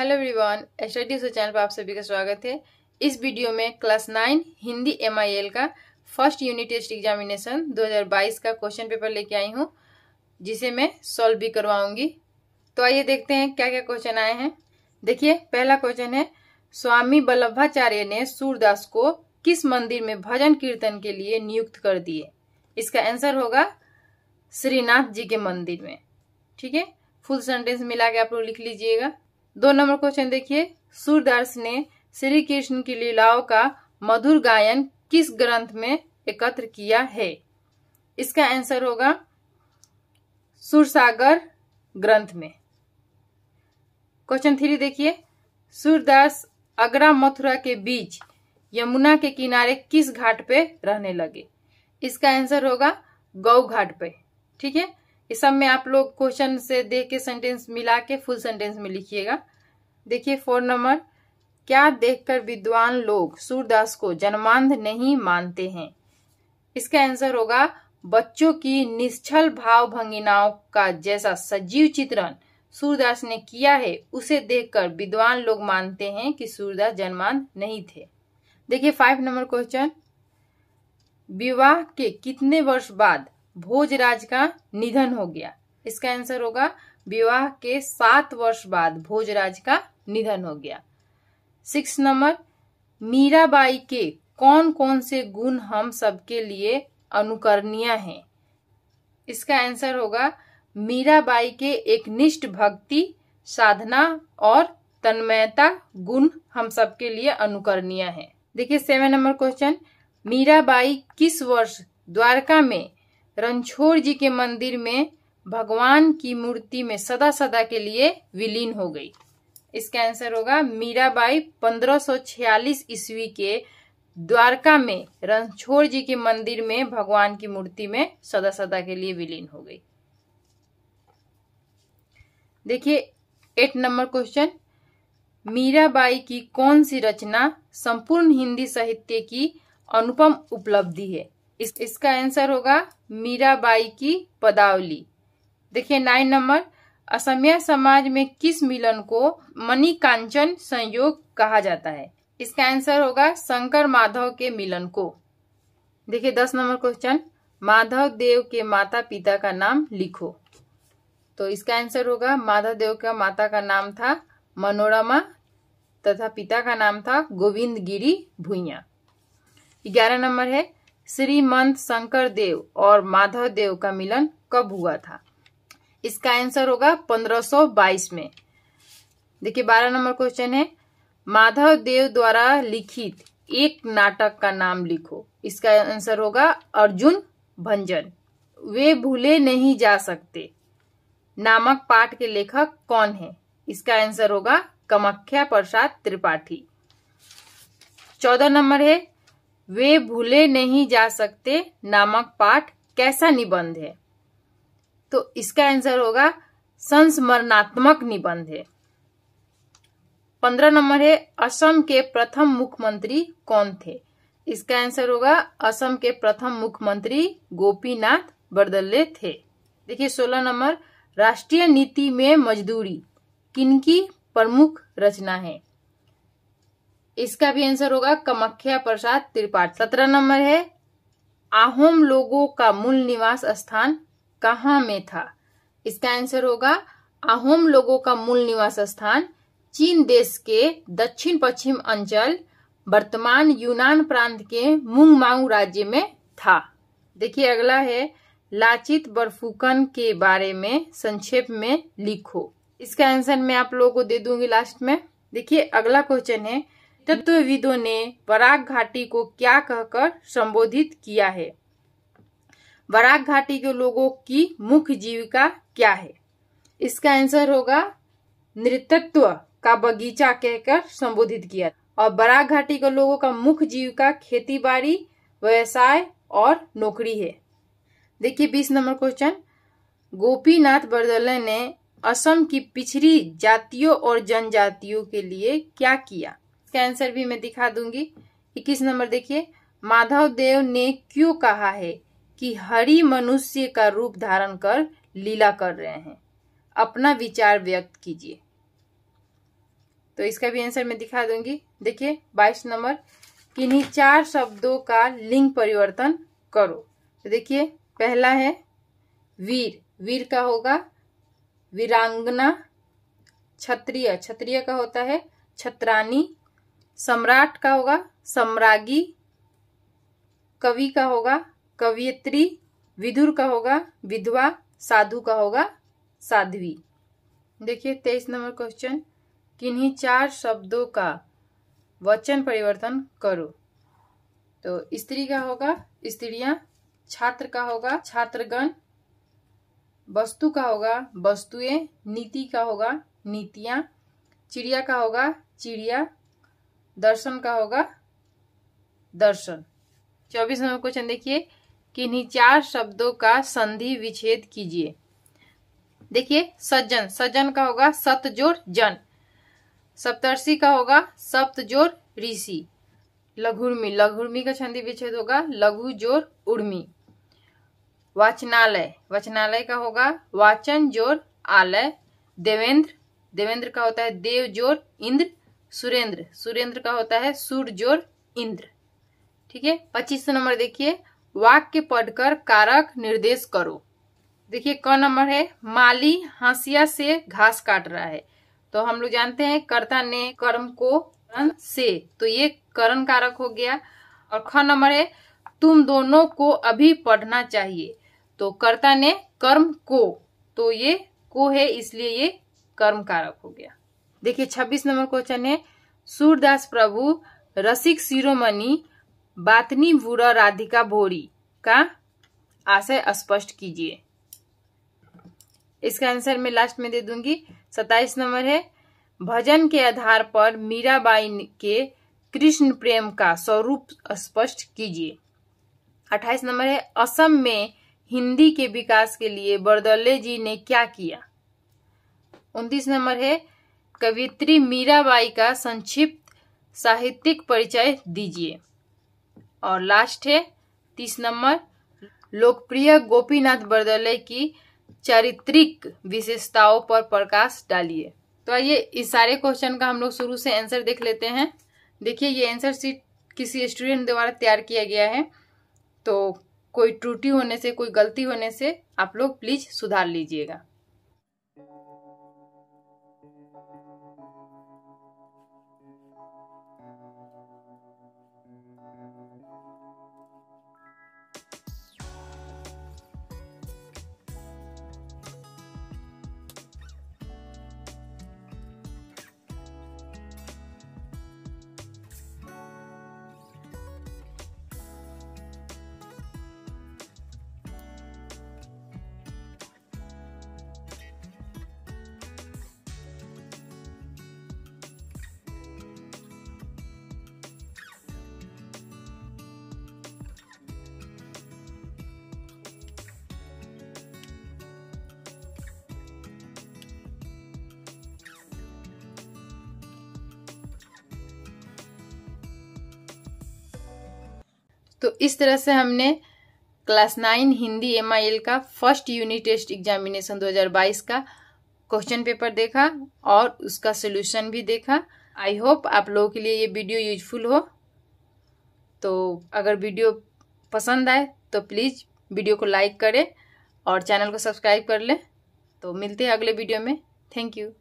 hello everyone T channel पर आप सभी का स्वागत है इस वीडियो में क्लास नाइन हिंदी एम का फर्स्ट यूनिट टेस्ट एग्जामिनेशन 2022 का क्वेश्चन पेपर लेके आई हूँ जिसे मैं सॉल्व भी करवाऊंगी तो आइए देखते हैं क्या क्या क्वेश्चन आए हैं देखिए पहला क्वेश्चन है स्वामी वल्लभाचार्य ने सूरदास को किस मंदिर में भजन कीर्तन के लिए नियुक्त कर दिए इसका आंसर होगा श्रीनाथ जी के मंदिर में ठीक है फुल सेंटेंस मिला के आप लोग लिख लीजिएगा दो नंबर क्वेश्चन देखिए सूरदास ने श्री कृष्ण की लीलाओं का मधुर गायन किस ग्रंथ में एकत्र किया है इसका आंसर होगा सुरसागर ग्रंथ में क्वेश्चन थ्री देखिए सूरदास अगरा मथुरा के बीच यमुना के किनारे किस घाट पे रहने लगे इसका आंसर होगा गौ घाट पे ठीक है ये सब में आप लोग क्वेश्चन से देख के सेंटेंस मिला के फुल सेंटेंस में लिखिएगा देखिए फोर नंबर क्या देखकर विद्वान लोग सूरदास को जन्मांध नहीं मानते हैं इसका आंसर होगा बच्चों की निश्चल भाव भंगिनाओं का जैसा सजीव चित्रण सूरदास ने किया है उसे देखकर विद्वान लोग मानते हैं कि सूरदास जन्मांध नहीं थे देखिए फाइव नंबर क्वेश्चन विवाह के कितने वर्ष बाद भोजराज का निधन हो गया इसका आंसर होगा विवाह के सात वर्ष बाद भोजराज का निधन हो गया सिक्स नंबर मीराबाई के कौन कौन से गुण हम सबके लिए अनुकरणीय हैं इसका आंसर होगा मीराबाई के एक निष्ठ भक्ति साधना और तन्मयता गुण हम सबके लिए अनुकरणीय है देखिए सेवन नंबर क्वेश्चन मीराबाई किस वर्ष द्वारका में रणछोड़ जी के मंदिर में भगवान की मूर्ति में सदा सदा के लिए विलीन हो गई इसका आंसर होगा मीराबाई 1546 ईस्वी के द्वारका में रणछोड़ जी के मंदिर में भगवान की मूर्ति में सदा सदा के लिए विलीन हो गई देखिए एट नंबर क्वेश्चन मीराबाई की कौन सी रचना संपूर्ण हिंदी साहित्य की अनुपम उपलब्धि है इस इसका आंसर होगा मीराबाई की पदावली देखिए नाइन नंबर असमिया समाज में किस मिलन को मणिकांचन संयोग कहा जाता है इसका आंसर होगा शंकर माधव के मिलन को देखिए दस नंबर क्वेश्चन माधव देव के माता पिता का नाम लिखो तो इसका आंसर होगा माधव देव का माता का नाम था मनोरमा तथा पिता का नाम था गोविंद गिरी भूया ग्यारह नंबर है श्रीमंत शंकर देव और माधव देव का मिलन कब हुआ था इसका आंसर होगा 1522 में देखिए 12 नंबर क्वेश्चन है माधव देव द्वारा लिखित एक नाटक का नाम लिखो इसका आंसर होगा अर्जुन भंजन वे भूले नहीं जा सकते नामक पाठ के लेखक कौन है इसका आंसर होगा कमख्या प्रसाद त्रिपाठी चौदह नंबर है वे भूले नहीं जा सकते नामक पाठ कैसा निबंध है तो इसका आंसर होगा संस्मरणात्मक निबंध है पंद्रह नंबर है असम के प्रथम मुख्यमंत्री कौन थे इसका आंसर होगा असम के प्रथम मुख्यमंत्री गोपीनाथ बरदल्ले थे देखिए सोलह नंबर राष्ट्रीय नीति में मजदूरी किनकी प्रमुख रचना है इसका भी आंसर होगा कमख्या प्रसाद त्रिपाठ सत्रह नंबर है आहोम लोगों का मूल निवास स्थान कहाँ में था इसका आंसर होगा आहोम लोगों का मूल निवास स्थान चीन देश के दक्षिण पश्चिम अंचल वर्तमान यूनान प्रांत के मुंगमाऊ राज्य में था देखिए अगला है लाचित बर्फुकन के बारे में संक्षेप में लिखो इसका आंसर मैं आप लोगों को दे दूंगी लास्ट में देखिए अगला क्वेश्चन है तत्वविदों ने बराक घाटी को क्या कहकर संबोधित किया है बराक घाटी के लोगों की मुख्य जीविका क्या है इसका आंसर होगा नृतत्व का बगीचा कहकर संबोधित किया और बराक घाटी के लोगों का मुख्य जीविका खेती बाड़ी व्यवसाय और नौकरी है देखिए बीस नंबर क्वेश्चन गोपीनाथ बरदले ने असम की पिछड़ी जातियों और जनजातियों के लिए क्या किया इसका आंसर भी मैं दिखा दूंगी इक्कीस नंबर देखिए माधव देव ने क्यों कहा है कि हरि मनुष्य का रूप धारण कर लीला कर रहे हैं अपना विचार व्यक्त कीजिए तो इसका भी आंसर मैं दिखा दूंगी देखिए बाईस नंबर किन्हीं चार शब्दों का लिंग परिवर्तन करो तो देखिए पहला है वीर वीर का होगा वीरांगना क्षत्रिय क्षत्रिय का होता है छत्रानी सम्राट का होगा सम्रागी कवि का होगा कवियत्री विदुर का होगा विधवा साधु का होगा साध्वी देखिए तेईस नंबर क्वेश्चन किन्हीं चार शब्दों का वचन परिवर्तन करो तो स्त्री का होगा स्त्रियां छात्र का होगा छात्रगण वस्तु का होगा वस्तुएं नीति का होगा नीतियां चिड़िया का होगा चिड़िया दर्शन का होगा दर्शन चौबीस नंबर क्वेश्चन देखिए किन्हीं चार शब्दों का संधि विच्छेद कीजिए देखिए सज्जन सज्जन का होगा सत जोर जन सप्तर्षि का होगा सप्त जोर ऋषि लघुर्मी लघुर्मी का छंदी विच्छेद होगा लघु जोर उर्मी वाचनालय वाचनालय का होगा वाचन जोर आलय देवेंद्र देवेंद्र का होता है देव जोर इंद्र सुरेंद्र सुरेंद्र का होता है सूर्य जोर इंद्र ठीक है पच्चीस नंबर देखिए वाक्य पढ़कर कारक निर्देश करो देखिए क नंबर है माली हंसिया से घास काट रहा है तो हम लोग जानते हैं कर्ता ने कर्म को करण से तो ये करण कारक हो गया और ख नंबर है तुम दोनों को अभी पढ़ना चाहिए तो कर्ता ने कर्म को तो ये को है इसलिए ये कर्म कारक हो गया देखिए छब्बीस नंबर क्वेश्चन है सूरदास प्रभु रसिक शिरोमणि बातनी भूरा राधिका भोरी का आशय स्पष्ट कीजिए इसका आंसर मैं लास्ट में दे दूंगी सताइस नंबर है भजन के आधार पर मीराबाई के कृष्ण प्रेम का स्वरूप स्पष्ट कीजिए अट्ठाईस नंबर है असम में हिंदी के विकास के लिए बरदौले जी ने क्या किया उनतीस नंबर है कवित्री मीराबाई का संक्षिप्त साहित्यिक परिचय दीजिए और लास्ट है तीस नंबर लोकप्रिय गोपीनाथ बरदले की चारित्रिक विशेषताओं पर प्रकाश डालिए तो आइए इस सारे क्वेश्चन का हम लोग शुरू से आंसर देख लेते हैं देखिए ये आंसर सीट किसी स्टूडेंट द्वारा तैयार किया गया है तो कोई त्रुटि होने से कोई गलती होने से आप लोग प्लीज सुधार लीजिएगा तो इस तरह से हमने क्लास नाइन हिंदी एम का फर्स्ट यूनिट टेस्ट एग्जामिनेशन 2022 का क्वेश्चन पेपर देखा और उसका सोल्यूशन भी देखा आई होप आप लोगों के लिए ये वीडियो यूजफुल हो तो अगर वीडियो पसंद आए तो प्लीज़ वीडियो को लाइक करें और चैनल को सब्सक्राइब कर लें तो मिलते हैं अगले वीडियो में थैंक यू